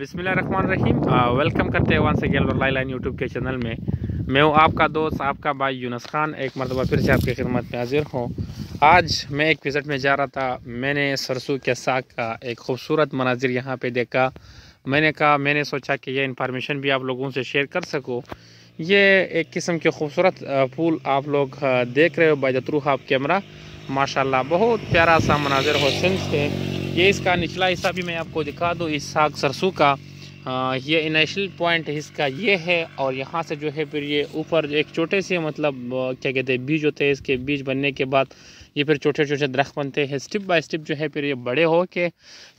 रहीम welcome करते हैं one से और लाइन यूट्यूब के चैनल में मैं हूँ आपका दोस्त आपका भाई यूनस ख़ान एक मरतबा फिर से आपकी खिदमत में हाजिर हूँ आज मैं एक विज़िट में जा रहा था मैंने सरसों के साग का एक खूबसूरत मनाजिर यहाँ पे देखा मैंने कहा मैंने सोचा कि यह इन्फॉर्मेशन भी आप लोगों से शेयर कर सकूँ ये एक किस्म के खूबसूरत फूल आप लोग देख रहे हो बाई द हाफ कैमरा माशाला बहुत प्यारा सा मनाजिर हो सिंह से ये इसका निचला हिस्सा भी मैं आपको दिखा दूँ इस साग सरसों का ये इनिशियल पॉइंट इसका ये है और यहाँ से जो है फिर ये ऊपर एक छोटे से मतलब क्या कहते हैं बीज होते हैं इसके बीज बनने के बाद ये फिर छोटे छोटे दरख्त बनते हैं स्टेप बाय स्टेप जो है फिर ये बड़े हो के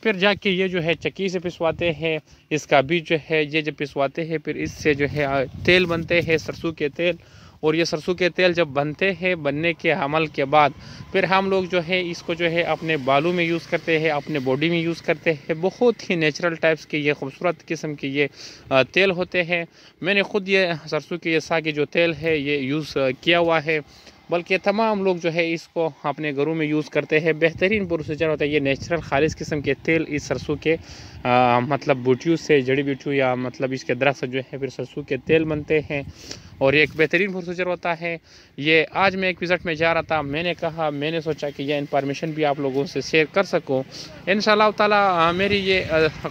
फिर जाके ये जो है चक्की से पिसवाते हैं इसका बीज जो है ये जब पिसवाते हैं फिर इससे जो है तेल बनते हैं सरसों के तेल और ये सरसों के तेल जब बनते हैं बनने के अमल के बाद फिर हम लोग जो है इसको जो है अपने बालों में यूज़ करते हैं अपने बॉडी में यूज़ करते हैं बहुत ही नेचुरल टाइप्स के ये खूबसूरत किस्म के ये तेल होते हैं मैंने ख़ुद ये सरसों के ये सागे जो तेल है ये यूज़ किया हुआ है बल्कि तमाम लोग जो है इसको अपने घरों में यूज़ करते हैं बेहतरीन प्रोसीजर होता है ये नेचुरल खालिश किस्म के तेल इस सरसों के आ, मतलब बूटियों से जड़ी बूटियों या मतलब इसके दरख्त जो है फिर सरसों के तेल बनते हैं और एक बेहतरीन प्रोसीजर होता है ये आज मैं एक विज़िट में जा रहा था मैंने कहा मैंने सोचा कि यह इंफॉर्मेशन भी आप लोगों से शेयर कर सकूँ इन ताला मेरी ये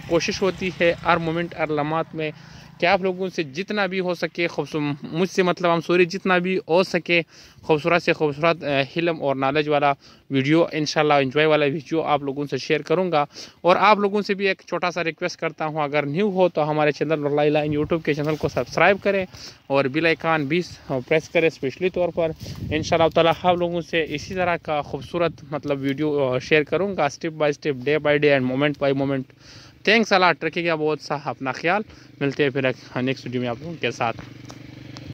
कोशिश होती है हर मोमेंट हर लम्हात में कि आप लोगों से जितना भी हो सके खूबसूरत मुझसे मतलब हम सॉरी जितना भी हो सके खूबसूरत से खूबसूरत हिलम और नॉलेज वाला वीडियो इंशाल्लाह इन्जॉय वाला वीडियो आप लोगों से शेयर करूँगा और आप लोगों से भी एक छोटा सा रिक्वेस्ट करता हूँ अगर न्यू हो तो हमारे चैनल लाइन यूट्यूब के चैनल को सब्सक्राइब करें और आइकान भी प्रेस हाँ, करें स्पेशली तौर पर इन ताला आप लोगों से इसी तरह का खूबसूरत मतलब वीडियो शेयर करूँगा step by step day by day and moment by moment thanks a lot रखिएगा बहुत सा अपना ख्याल मिलते हैं फिर नेक्स्ट वीडियो हाँ, में आप लोगों के साथ